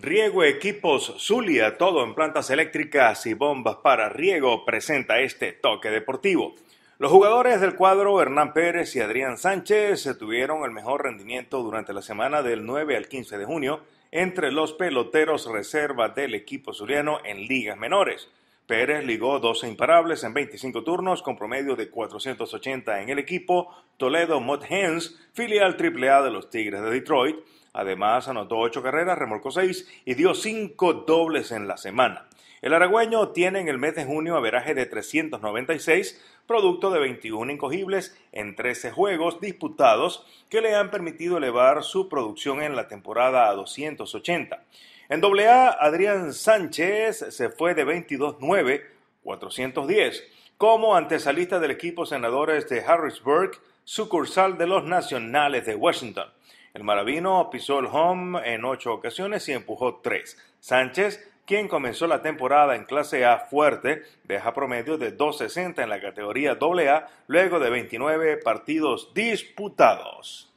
Riego Equipos Zulia, todo en plantas eléctricas y bombas para riego, presenta este toque deportivo. Los jugadores del cuadro Hernán Pérez y Adrián Sánchez tuvieron el mejor rendimiento durante la semana del 9 al 15 de junio entre los peloteros reserva del equipo zuliano en ligas menores. Pérez ligó 12 imparables en 25 turnos con promedio de 480 en el equipo Toledo Mud Hens, filial AAA de los Tigres de Detroit Además, anotó ocho carreras, remolcó seis y dio cinco dobles en la semana. El aragüeño tiene en el mes de junio averaje de 396, producto de 21 incogibles en 13 juegos disputados que le han permitido elevar su producción en la temporada a 280. En AA, Adrián Sánchez se fue de 22-9, 410, como antesalista del equipo Senadores de Harrisburg, sucursal de los Nacionales de Washington. El maravino pisó el home en ocho ocasiones y empujó tres. Sánchez, quien comenzó la temporada en clase A fuerte, deja promedio de 2.60 en la categoría AA luego de 29 partidos disputados.